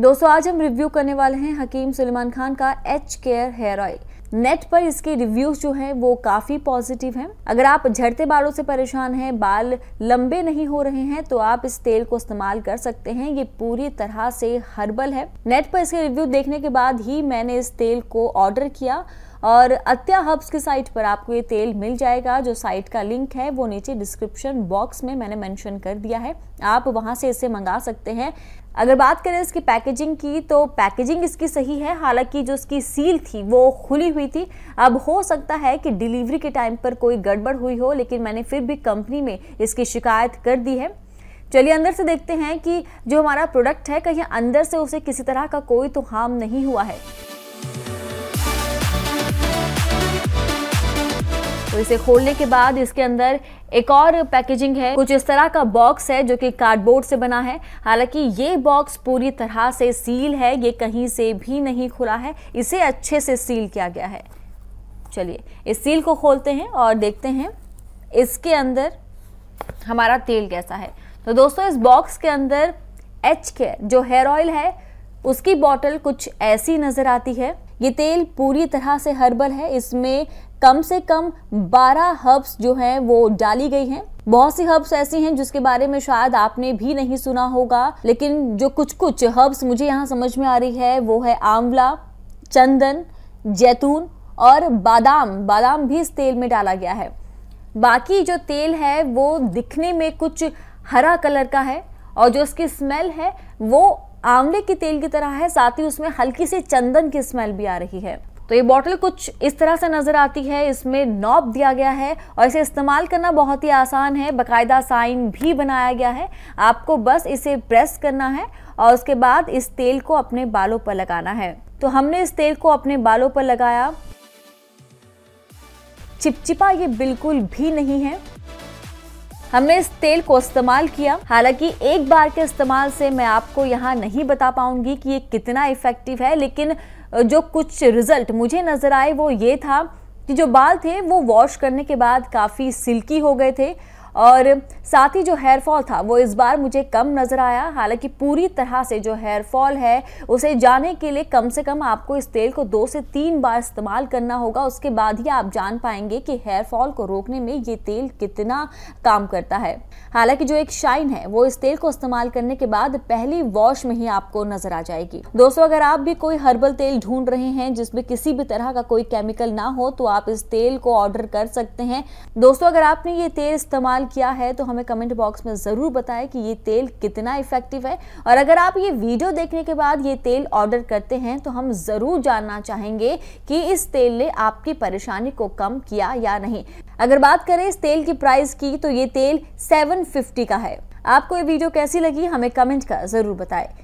दोस्तों आज हम रिव्यू करने वाले हैं हकीम सुलेमान खान का H care hair oil net पर इसके रिव्यूज जो हैं वो काफ़ी पॉजिटिव हैं अगर आप झड़ते बालों से परेशान हैं बाल लंबे नहीं हो रहे हैं तो आप इस तेल को इस्तेमाल कर सकते हैं ये पूरी तरह से हर्बल है नेट पर इसके रिव्यू देखने के बाद ही मैंने इस तेल को ऑर्डर किया और अत्या हब्स की साइट पर आपको ये तेल मिल जाएगा जो साइट का लिंक है वो नीचे डिस्क्रिप्शन बॉक्स में मैंने मेंशन कर दिया है आप वहाँ से इसे मंगा सकते हैं अगर बात करें इसकी पैकेजिंग की तो पैकेजिंग इसकी सही है हालांकि जो इसकी सील थी वो खुली हुई थी अब हो सकता है कि डिलीवरी के टाइम पर कोई गड़बड़ हुई हो लेकिन मैंने फिर भी कंपनी में इसकी शिकायत कर दी है चलिए अंदर से देखते हैं कि जो हमारा प्रोडक्ट है कहीं अंदर से उसे किसी तरह का कोई तो हार्म नहीं हुआ है तो इसे खोलने के बाद इसके अंदर एक और पैकेजिंग है कुछ इस तरह का बॉक्स है जो कि कार्डबोर्ड से बना है हालांकि ये बॉक्स पूरी तरह से सील है ये कहीं से भी नहीं खुला है इसे अच्छे से सील किया गया है चलिए इस सील को खोलते हैं और देखते हैं इसके अंदर हमारा तेल कैसा है तो दोस्तों इस बॉक्स के अंदर एच केयर जो हेयर ऑयल है उसकी बॉटल कुछ ऐसी नज़र आती है ये तेल पूरी तरह से हर्बल है इसमें कम से कम 12 हर्ब्स जो हैं वो डाली गई हैं बहुत सी हर्ब्स ऐसी हैं जिसके बारे में शायद आपने भी नहीं सुना होगा लेकिन जो कुछ कुछ हर्ब्स मुझे यहाँ समझ में आ रही है वो है आंवला चंदन जैतून और बादाम बादाम भी इस तेल में डाला गया है बाकी जो तेल है वो दिखने में कुछ हरा कलर का है और जो उसकी स्मेल है वो आंवले के तेल की तरह है साथ ही उसमें हल्की सी चंदन की स्मेल भी आ रही है तो ये बॉटल कुछ इस तरह से नज़र आती है इसमें नॉब दिया गया है और इसे इस्तेमाल करना बहुत ही आसान है बकायदा साइन भी बनाया गया है आपको बस इसे प्रेस करना है और उसके बाद इस तेल को अपने बालों पर लगाना है तो हमने इस तेल को अपने बालों पर लगाया चिपचिपा ये बिल्कुल भी नहीं है हमने इस तेल को इस्तेमाल किया हालांकि एक बार के इस्तेमाल से मैं आपको यहाँ नहीं बता पाऊंगी कि ये कितना इफेक्टिव है लेकिन जो कुछ रिजल्ट मुझे नज़र आए वो ये था कि जो बाल थे वो वॉश करने के बाद काफ़ी सिल्की हो गए थे और साथ ही जो हेयर फॉल था वो इस बार मुझे कम नज़र आया हालांकि पूरी तरह से जो हेयर फॉल है उसे जाने के लिए कम से कम आपको इस तेल को दो से तीन बार इस्तेमाल करना होगा उसके बाद ही आप जान पाएंगे कि हेयर फॉल को रोकने में ये तेल कितना काम करता है हालांकि जो एक शाइन है वो इस तेल को इस्तेमाल करने के बाद पहली वॉश में ही आपको नजर आ जाएगी दोस्तों अगर आप भी कोई हर्बल तेल ढूंढ रहे हैं जिसमें किसी भी तरह का कोई केमिकल ना हो तो आप इस तेल को ऑर्डर कर सकते हैं दोस्तों अगर आपने ये तेल इस्तेमाल इस्तेमाल किया है तो हमें कमेंट बॉक्स में ज़रूर बताएं कि ये तेल कितना इफ़ेक्टिव है और अगर आप ये वीडियो देखने के बाद ये तेल ऑर्डर करते हैं तो हम ज़रूर जानना चाहेंगे कि इस तेल ने आपकी परेशानी को कम किया या नहीं अगर बात करें इस तेल की प्राइस की तो ये तेल सेवन का है आपको ये वीडियो कैसी लगी हमें कमेंट कर ज़रूर बताएं